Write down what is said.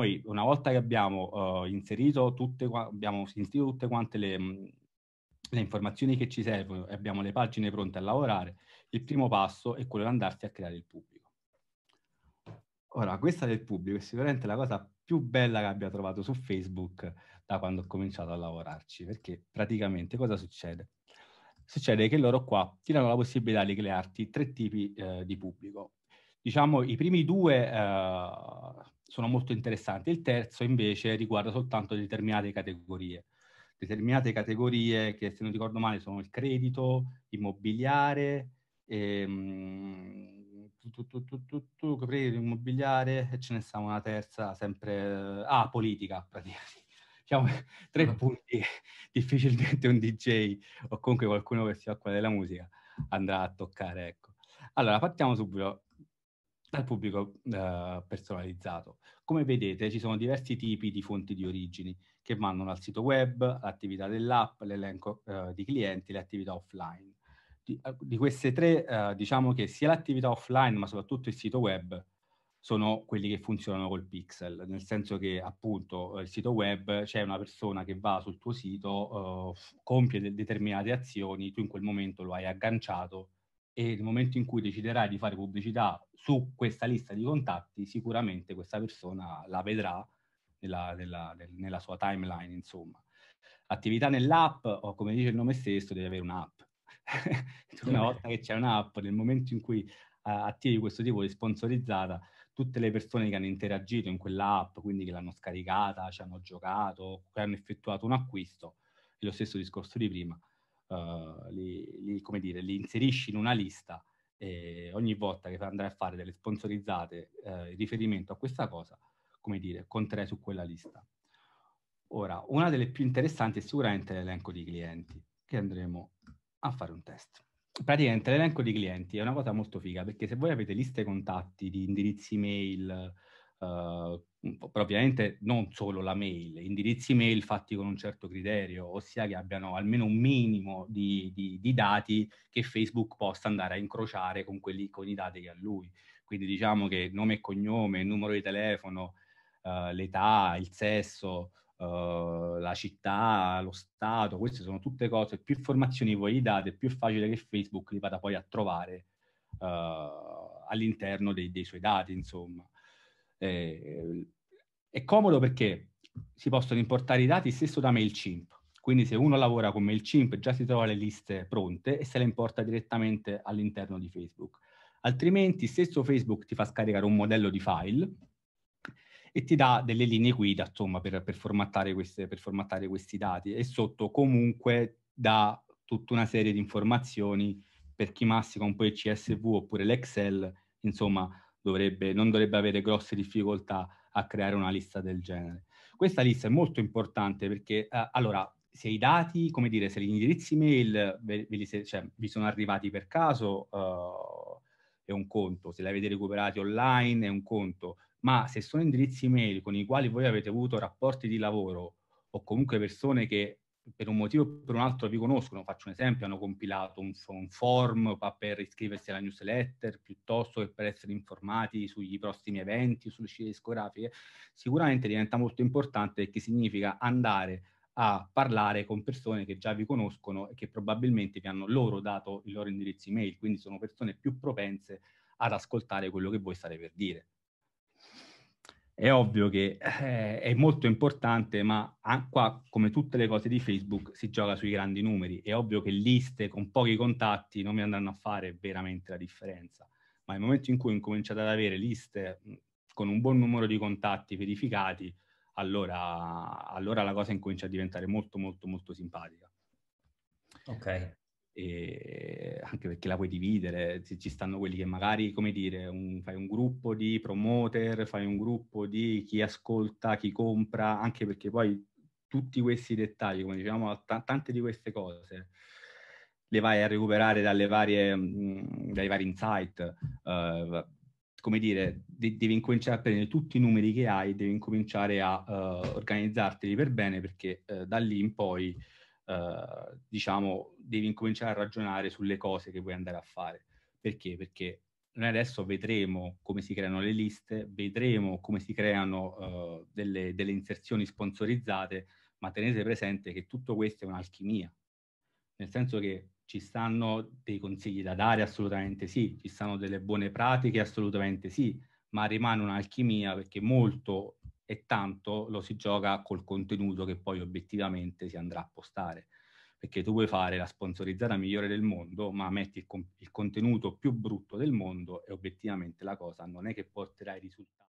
noi una volta che abbiamo, uh, inserito, tutte, abbiamo inserito tutte quante le, mm, le informazioni che ci servono e abbiamo le pagine pronte a lavorare, il primo passo è quello di andarsi a creare il pubblico. Ora, questa del pubblico è sicuramente la cosa più bella che abbia trovato su Facebook da quando ho cominciato a lavorarci, perché praticamente cosa succede? Succede che loro qua ti danno la possibilità di crearti tre tipi eh, di pubblico. Diciamo i primi due eh, sono molto interessanti. Il terzo invece riguarda soltanto determinate categorie. Determinate categorie che, se non ricordo male, sono il credito, immobiliare, ehm, tu, tu, tu, credito, immobiliare, e ce ne sta una terza, sempre... Eh, ah, politica, praticamente. Diciamo, tre ah. punti difficilmente un DJ o comunque qualcuno che si occupa della musica andrà a toccare, ecco. Allora, partiamo subito dal pubblico eh, personalizzato. Come vedete ci sono diversi tipi di fonti di origini che vanno al sito web, l'attività dell'app, l'elenco eh, di clienti, le attività offline. Di, eh, di queste tre eh, diciamo che sia l'attività offline ma soprattutto il sito web sono quelli che funzionano col pixel, nel senso che appunto eh, il sito web c'è una persona che va sul tuo sito, eh, compie de- determinate azioni, tu in quel momento lo hai agganciato e nel momento in cui deciderai di fare pubblicità su questa lista di contatti, sicuramente questa persona la vedrà nella, nella, nella sua timeline, insomma. Attività nell'app, o come dice il nome stesso, devi avere un'app. Cioè, una volta che c'è un'app, nel momento in cui uh, attivi questo tipo di sponsorizzata, tutte le persone che hanno interagito in quell'app, quindi che l'hanno scaricata, ci hanno giocato, che hanno effettuato un acquisto, è lo stesso discorso di prima, uh, li, li, come dire, li inserisci in una lista e ogni volta che andrai a fare delle sponsorizzate eh, in riferimento a questa cosa, come dire, conterai su quella lista. Ora, una delle più interessanti è sicuramente l'elenco di clienti, che andremo a fare un test. Praticamente l'elenco di clienti è una cosa molto figa, perché se voi avete liste contatti di indirizzi email, eh, uhm, propriamente non solo la mail, indirizzi mail fatti con un certo criterio, ossia che abbiano almeno un minimo di, di, di dati che Facebook possa andare a incrociare con, quelli, con i dati che ha lui. Quindi diciamo che nome e cognome, numero di telefono, eh, l'età, il sesso, uhm, la città, lo stato, queste sono tutte cose, più informazioni voi gli date, più è facile che Facebook li vada poi a trovare uh, all'interno dei, dei, suoi dati, insomma eh, è comodo perché si possono importare i dati stesso da MailChimp. Quindi se uno lavora con MailChimp già si trova le liste pronte e se le importa direttamente all'interno di Facebook. Altrimenti stesso Facebook ti fa scaricare un modello di file e ti dà delle linee guida insomma, per, per, formattare queste, per formattare questi dati e sotto comunque dà tutta una serie di informazioni per chi massica un po' il CSV oppure l'Excel, insomma dovrebbe, non dovrebbe avere grosse difficoltà a creare una lista del genere. Questa lista è molto importante perché, eh, allora, se i dati, come dire, se gli indirizzi mail ve, ve li, cioè, vi sono arrivati per caso, eh, è un conto, se li avete recuperati online è un conto, ma se sono indirizzi mail con i quali voi avete avuto rapporti di lavoro o comunque persone che per un motivo o per un altro vi conoscono, faccio un esempio, hanno compilato un, un form per iscriversi alla newsletter piuttosto che per essere informati sugli prossimi eventi, sulle uscite discografiche, sicuramente diventa molto importante perché significa andare a parlare con persone che già vi conoscono e che probabilmente vi hanno loro dato il loro indirizzo email, quindi sono persone più propense ad ascoltare quello che voi state per dire è ovvio che eh, è molto importante, ma qua, come tutte le cose di Facebook, si gioca sui grandi numeri. È ovvio che liste con pochi contatti non mi andranno a fare veramente la differenza. Ma nel momento in cui incominciate ad avere liste con un buon numero di contatti verificati, allora, allora la cosa incomincia a diventare molto, molto, molto simpatica. Ok e anche perché la puoi dividere, ci stanno quelli che magari, come dire, un, fai un gruppo di promoter, fai un gruppo di chi ascolta, chi compra, anche perché poi tutti questi dettagli, come diciamo, t- tante di queste cose le vai a recuperare dalle varie, mh, mm, dai vari insight, uh, come dire, de- devi incominciare a prendere tutti i numeri che hai, devi incominciare a uh, organizzarteli per bene perché uh, da lì in poi eh, diciamo, devi incominciare a ragionare sulle cose che vuoi andare a fare. Perché? Perché noi adesso vedremo come si creano le liste, vedremo come si creano eh, delle, delle inserzioni sponsorizzate, ma tenete presente che tutto questo è un'alchimia, nel senso che ci stanno dei consigli da dare, assolutamente sì, ci stanno delle buone pratiche, assolutamente sì, ma rimane un'alchimia perché molto e tanto lo si gioca col contenuto che poi obiettivamente si andrà a postare. Perché tu puoi fare la sponsorizzata migliore del mondo, ma metti il, il contenuto più brutto del mondo e obiettivamente la cosa non è che porterà i risultati.